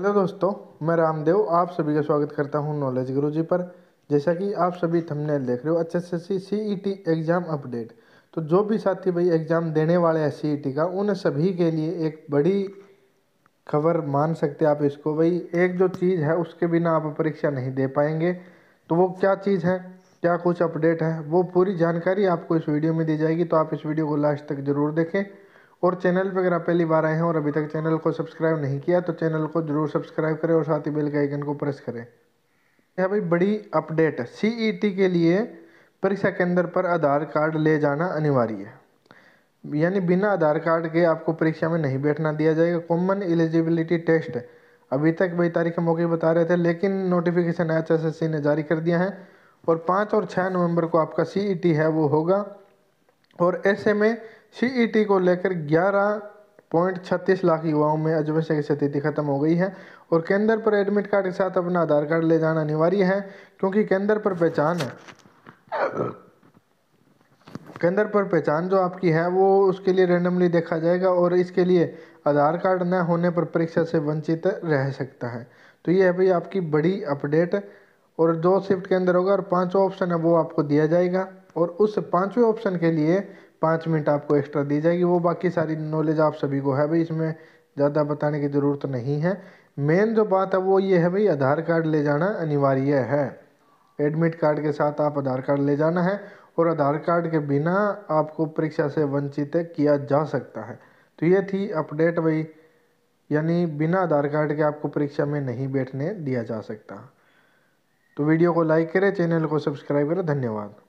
hello दोस्तों मैं रामदेव आप सभी का स्वागत करता हूं नॉलेज गुरु जी पर जैसा कि आप सभी थंबनेल देख रहे हो अच्छे से C C E e T exam update तो जो भी साथी भाई एग्ज़ाम देने वाले हैं सी ई टी का उन सभी के लिए एक बड़ी खबर मान सकते आप इसको भाई एक जो चीज़ है उसके बिना आप परीक्षा नहीं दे पाएंगे तो वो क्या चीज़ है क्या कुछ अपडेट है वो पूरी जानकारी आपको इस वीडियो में दी जाएगी तो आप इस वीडियो को लास्ट तक ज़रूर देखें और चैनल पर अगर आप पहली बार आए हैं और अभी तक चैनल को सब्सक्राइब नहीं किया तो चैनल को जरूर सब्सक्राइब करें और साथ ही बेल के आइकन को प्रेस करें यहाँ भाई बड़ी अपडेट सी e के लिए परीक्षा केंद्र पर आधार कार्ड ले जाना अनिवार्य है यानी बिना आधार कार्ड के आपको परीक्षा में नहीं बैठना दिया जाएगा कॉमन एलिजिबिलिटी टेस्ट अभी तक भाई तारीख मौके बता रहे थे लेकिन notification H S S C ने जारी कर दिया है और पाँच और छः नवंबर को आपका सी ई टी है वो होगा और ऐसे में सी e को लेकर ग्यारह पॉइंट छत्तीस लाख युवाओं में अजवैसे की स्थिति खत्म हो गई है और केंद्र पर एडमिट कार्ड के साथ अपना आधार कार्ड ले जाना अनिवार्य है क्योंकि केंद्र पर पहचान है केंद्र पर पहचान जो आपकी है वो उसके लिए रेंडमली देखा जाएगा और इसके लिए आधार कार्ड न होने पर परीक्षा से वंचित रह सकता है तो ये है भाई आपकी बड़ी अपडेट और जो शिफ्ट के अंदर होगा और पाँचवा ऑप्शन है वो आपको दिया जाएगा और उस पाँचवें ऑप्शन के लिए पाँच मिनट आपको एक्स्ट्रा दी जाएगी वो बाकी सारी नॉलेज आप सभी को है भाई इसमें ज़्यादा बताने की ज़रूरत नहीं है मेन जो बात है वो ये है भाई आधार कार्ड ले जाना अनिवार्य है एडमिट कार्ड के साथ आप आधार कार्ड ले जाना है और आधार कार्ड के बिना आपको परीक्षा से वंचित किया जा सकता है तो ये थी अपडेट भाई यानी बिना आधार कार्ड के आपको परीक्षा में नहीं बैठने दिया जा सकता तो वीडियो को लाइक करें चैनल को सब्सक्राइब करें धन्यवाद